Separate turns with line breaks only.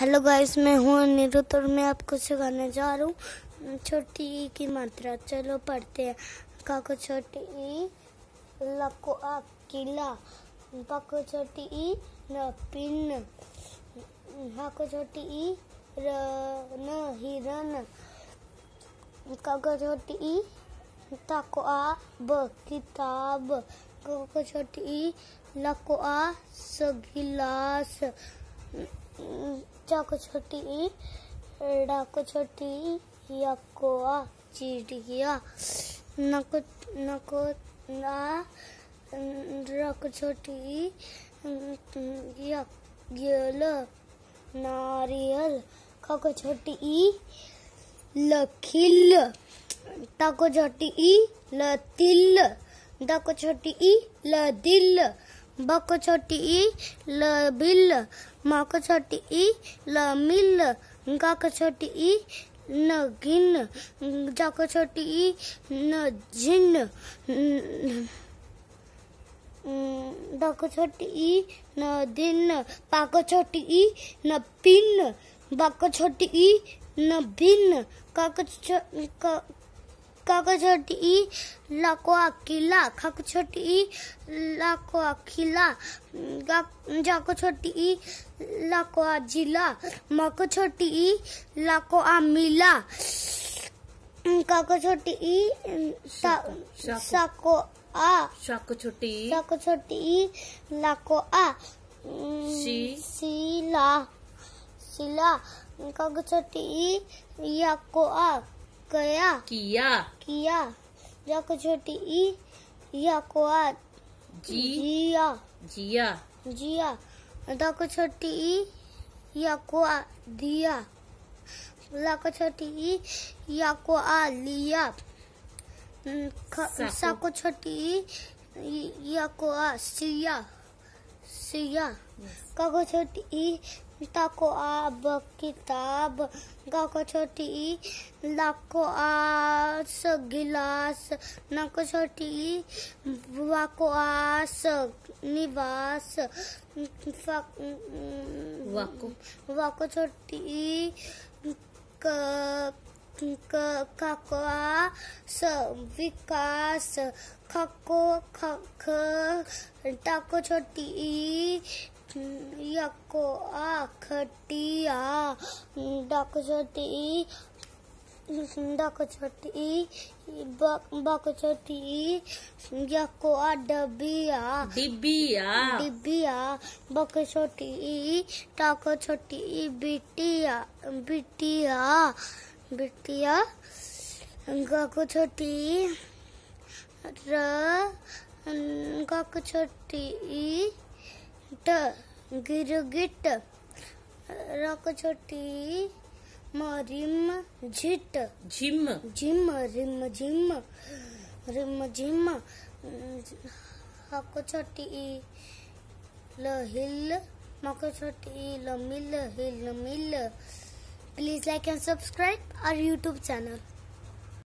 hello guys मैं हूँ अनिरुद्ध और मैं आपको सिखाने जा रहा हूँ छोटी ई की मात्रा चलो पढ़ते हैं काको छोटी ई लको आ किला पको छोटी ई न पिन हाको को छोटी ई र न हिरन काको छोटी ई ताको आ ब किताब काको छोटी ई लको आ स गिलास चाको छोटी डाको छोटी यको आ चिड़िया नको नको ना रको छोटी येल नारियल काको छोटी ई लखिल ताको छोटी ई लतिल दाको छोटी ई लदिल बक छोटी ई ल बिल मक छोटी ई ल मिल गक छोटी ई न गिन जक छोटी ई न झिन डक छोटी ई न दिन पाक छोटी ई न पिन बक छोटी ई न भिन कक કાકો છોટી લાકો આખીલા ખાકો છોટી લાકો આખીલા જાકો છોટી લાકો આજીલા માકો છોટી લાકો આમીલા કાકો છોટી સાકો આ સાકો છોટી સાકો છોટી લાકો આ સી સીલા સીલા કાકો છોટી યાકો આ गया किया किया या को छोटी ई या को आ जी जिया जिया जिया दा को छोटी ई या को आ दिया ला को छोटी ई या को आ लिया सा को छोटी ई या को आ सिया सिया का को छोटी ई tako a किताब गाको छोटी लाको आस गिलास नाको छोटी वाको आस निवास वाको वाको छोटी क क काको स विकास खको खख टाको छोटी यको आखटिया डक डक छोटी छोटी बक छोटी यको आ डबिया डिबिया डिबिया बक छोटी बकछटी छोटी बिटिया बिटिया बिटिया गक छोटी र गक छोटी ट गिरगिट रक छोटी मरिम झिट झिम झिम रिम झिम रिम झिम हक छोटी लहिल मक छोटी लमिल हिल मिल please like and subscribe our YouTube channel